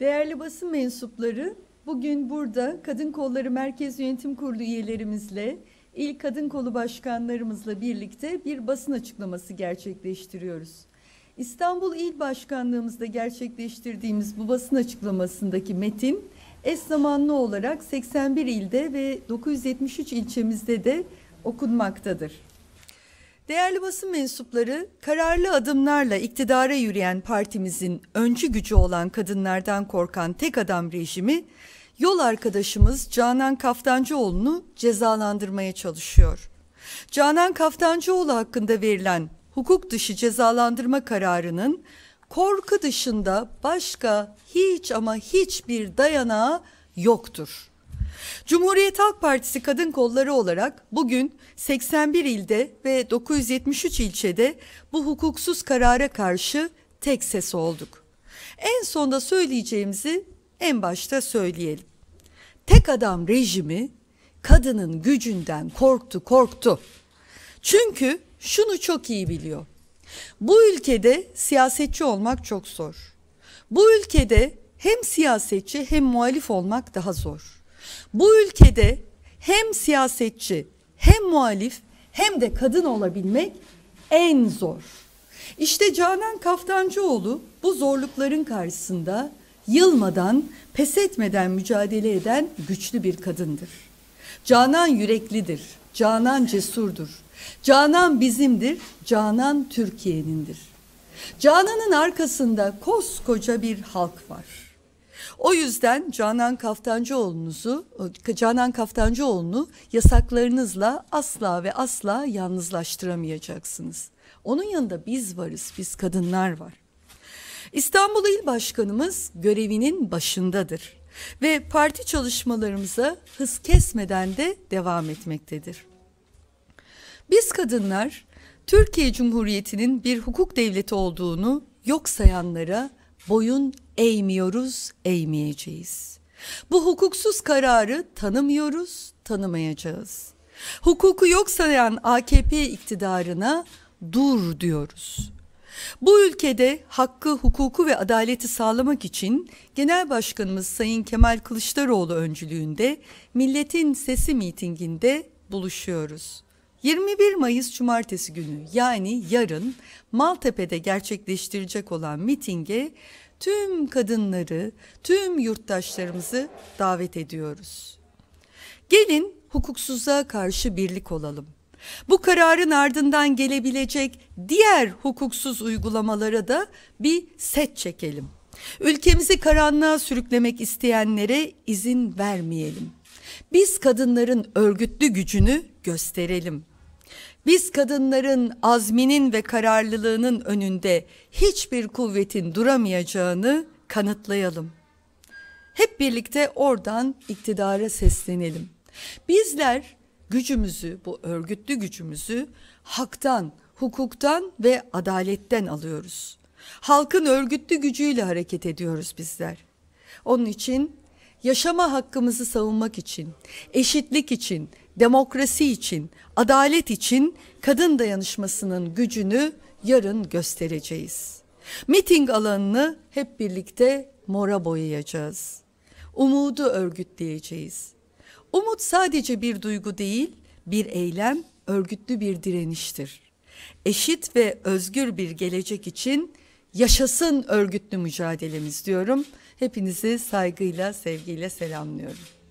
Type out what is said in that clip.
Değerli basın mensupları, bugün burada Kadın Kolları Merkez Yönetim Kurulu üyelerimizle, il kadın kolu başkanlarımızla birlikte bir basın açıklaması gerçekleştiriyoruz. İstanbul İl Başkanlığımızda gerçekleştirdiğimiz bu basın açıklamasındaki metin, eş zamanlı olarak 81 ilde ve 973 ilçemizde de okunmaktadır. Değerli basın mensupları, kararlı adımlarla iktidara yürüyen partimizin öncü gücü olan kadınlardan korkan tek adam rejimi, yol arkadaşımız Canan Kaftancıoğlu'nu cezalandırmaya çalışıyor. Canan Kaftancıoğlu hakkında verilen hukuk dışı cezalandırma kararının korku dışında başka hiç ama hiçbir dayanağı yoktur. Cumhuriyet Halk Partisi kadın kolları olarak bugün 81 ilde ve 973 ilçede bu hukuksuz karara karşı tek ses olduk. En sonda söyleyeceğimizi en başta söyleyelim. Tek adam rejimi kadının gücünden korktu korktu. Çünkü şunu çok iyi biliyor. Bu ülkede siyasetçi olmak çok zor. Bu ülkede hem siyasetçi hem muhalif olmak daha zor. Bu ülkede hem siyasetçi hem muhalif hem de kadın olabilmek en zor. İşte Canan Kaftancıoğlu bu zorlukların karşısında yılmadan, pes etmeden mücadele eden güçlü bir kadındır. Canan yüreklidir, Canan cesurdur. Canan bizimdir, Canan Türkiye'nindir. Canan'ın arkasında koskoca bir halk var. O yüzden Canan Kaftancıoğlu'nuzu, Canan Kaftancıoğlu'nu yasaklarınızla asla ve asla yalnızlaştıramayacaksınız. Onun yanında biz varız, biz kadınlar var. İstanbul İl Başkanımız görevinin başındadır ve parti çalışmalarımıza hız kesmeden de devam etmektedir. Biz kadınlar Türkiye Cumhuriyeti'nin bir hukuk devleti olduğunu yok sayanlara boyun eğmiyoruz, eğmeyeceğiz. Bu hukuksuz kararı tanımıyoruz, tanımayacağız. Hukuku yok sayan AKP iktidarına dur diyoruz. Bu ülkede hakkı, hukuku ve adaleti sağlamak için Genel Başkanımız Sayın Kemal Kılıçdaroğlu öncülüğünde milletin sesi mitinginde buluşuyoruz. 21 Mayıs Cumartesi günü yani yarın Maltepe'de gerçekleştirecek olan mitinge tüm kadınları, tüm yurttaşlarımızı davet ediyoruz. Gelin hukuksuzluğa karşı birlik olalım. Bu kararın ardından gelebilecek diğer hukuksuz uygulamalara da bir set çekelim. Ülkemizi karanlığa sürüklemek isteyenlere izin vermeyelim. Biz kadınların örgütlü gücünü gösterelim. Biz kadınların azminin ve kararlılığının önünde hiçbir kuvvetin duramayacağını kanıtlayalım. Hep birlikte oradan iktidara seslenelim. Bizler gücümüzü, bu örgütlü gücümüzü haktan, hukuktan ve adaletten alıyoruz. Halkın örgütlü gücüyle hareket ediyoruz bizler. Onun için yaşama hakkımızı savunmak için, eşitlik için, demokrasi için, adalet için kadın dayanışmasının gücünü yarın göstereceğiz. Miting alanını hep birlikte mora boyayacağız. Umudu örgütleyeceğiz. Umut sadece bir duygu değil, bir eylem, örgütlü bir direniştir. Eşit ve özgür bir gelecek için yaşasın örgütlü mücadelemiz diyorum. Hepinizi saygıyla, sevgiyle selamlıyorum.